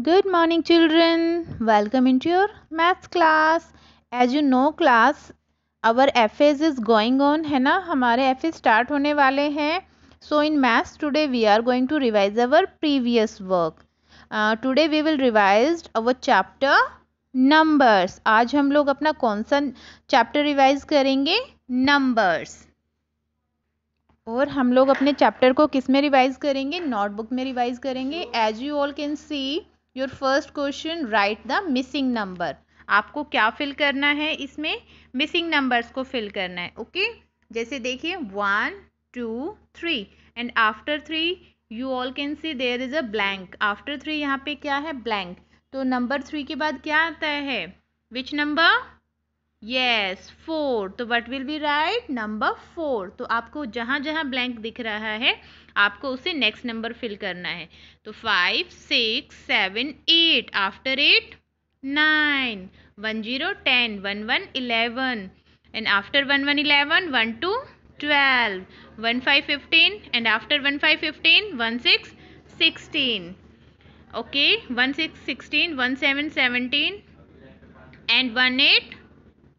Good morning children welcome in to your maths class as you know class our FAs is going on है ना हमारे FAs start होने वाले हैं so in maths today we are going to revise our previous work today we will revise our chapter numbers आज हम लोग अपना कौन सा चैप्टर रिवाइज करेंगे नंबर्स और हम लोग अपने चैप्टर को किस में रिवाइज करेंगे नोटबुक में रिवाइज करेंगे as you all can see your first question write the missing number आपको क्या फिल करना है इसमें मिसिंग नंबर्स को फिल करना है ओके okay? जैसे देखिए one two three and after three you all can see there is a blank after three यहाँ पे क्या है ब्लैंक तो नंबर थ्री के बाद क्या आता है विच नंबर यस फोर तो what will be right number four तो आपको जहाँ जहाँ ब्लैंक दिख रहा है आपको उसे नेक्स्ट नंबर फिल करना है तो five six seven eight after eight nine one zero ten one one eleven and after one one eleven one two twelve one five fifteen and after one five fifteen one six sixteen okay one six sixteen one seven seventeen and one eight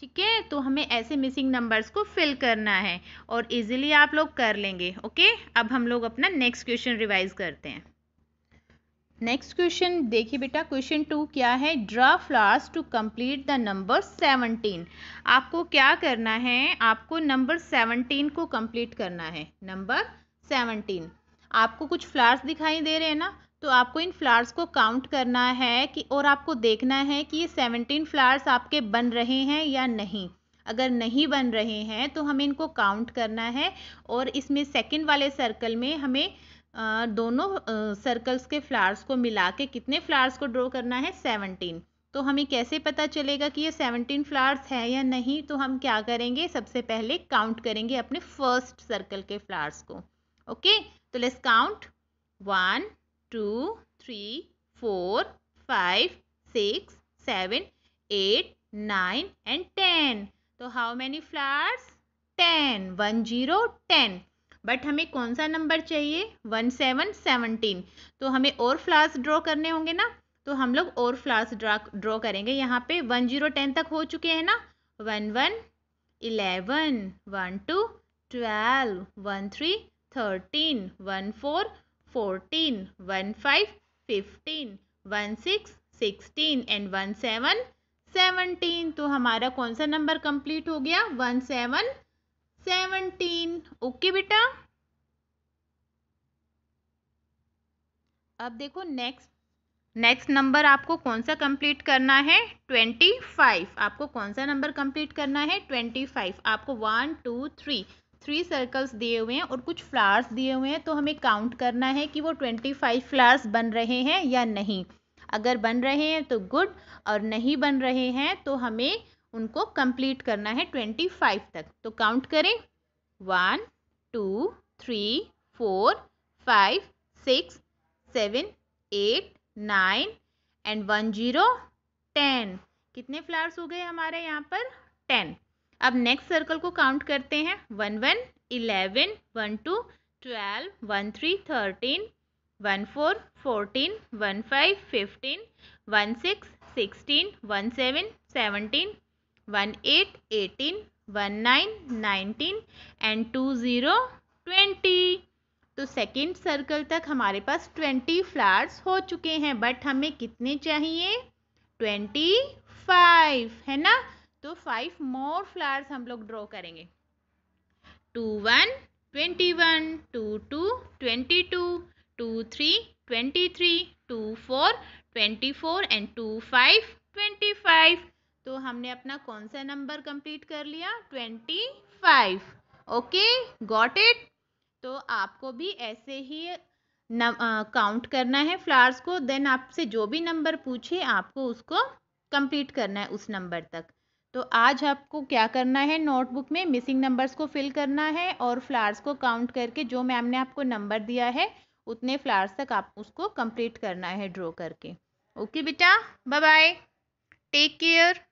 ठीक है तो हमें ऐसे missing numbers को fill करना है और easily आप लोग कर लेंगे ओके अब हम लोग अपना नेक्स्ट क्वेश्चन रिवाइज करते हैं नेक्स्ट क्वेश्चन देखिए बेटा क्वेश्चन टू क्या है draw flowers to complete the number seventeen आपको क्या करना है आपको नंबर सेवनटीन को कंप्लीट करना है नंबर सेवनटीन आपको कुछ फ्लावर्स दिखाई दे रहे हैं ना तो आपको इन फ्लावर्स को काउंट करना है कि और आपको देखना है कि ये सेवनटीन फ्लावर्स आपके बन रहे हैं या नहीं अगर नहीं बन रहे हैं तो हमें इनको काउंट करना है और इसमें सेकंड वाले सर्कल में हमें दोनों सर्कल्स के फ्लावर्स को मिला के कितने फ्लावर्स को ड्रॉ करना है सेवनटीन तो हमें कैसे पता चलेगा कि ये सेवनटीन फ्लावर्स हैं या नहीं तो हम क्या करेंगे सबसे पहले काउंट करेंगे अपने फर्स्ट सर्कल के फ्लावर्स को ओके तो let's count one two three four five six seven eight nine and ten तो how many flowers ten one zero ten but हमें कौन सा नंबर चाहिए वन सेवन सेवनटीन तो हमें और फ्लावर्स ड्रॉ करने होंगे ना तो हम लोग और फ्लावर्स ड्रा ड्रॉ करेंगे यहाँ पे वन जीरो टेन तक हो चुके हैं ना one one eleven one two twelve one three thirteen one four fourteen one five fifteen one six sixteen and one seven seventeen तो हमारा कौन सा नंबर कंप्लीट हो गया वन सेवन सेवनटीन ओके बेटा अब देखो नेक्स्ट नेक्स्ट नंबर आपको कौन सा कंप्लीट करना है ट्वेंटी फाइव आपको कौन सा नंबर कंप्लीट करना है ट्वेंटी फाइव आपको one two three three circles दिए हुए हैं और कुछ फ्लावर्स दिए हुए हैं तो हमें काउंट करना है कि वो ट्वेंटी फाइव फ्लावर्स बन रहे हैं या नहीं अगर बन रहे हैं तो गुड और नहीं बन रहे हैं तो हमें उनको कंप्लीट करना है ट्वेंटी फाइव तक तो काउंट करें one two three four five six seven eight nine and one zero ten कितने फ्लावर्स हो गए हमारे यहाँ पर टेन अब नेक्स्ट सर्कल को काउंट करते हैं one one eleven one two twelve one three thirteen one four fourteen one five fifteen one six sixteen one seven seventeen one eight eighteen one nine nineteen and two zero twenty तो second circle तक हमारे पास twenty flowers हो चुके हैं but हमें कितने चाहिए twenty five है ना तो फाइव मोर फ्लावर्स हम लोग ड्रॉ करेंगे two one twenty one two two twenty two two three twenty three two four twenty four and two five twenty five तो हमने अपना कौन सा नंबर कंप्लीट कर लिया twenty five okay got it तो आपको भी ऐसे ही काउंट करना है फ्लावर्स को देन आपसे जो भी नंबर पूछे आपको उसको कंप्लीट करना है उस नंबर तक तो आज आपको क्या करना है नोटबुक में मिसिंग नंबर्स को फिल करना है और फ्लावर्स को काउंट करके जो मैम ने आपको नंबर दिया है उतने फ्लावर्स तक आप उसको कंप्लीट करना है ड्रॉ करके ओके बेटा बाय बाय टेक केयर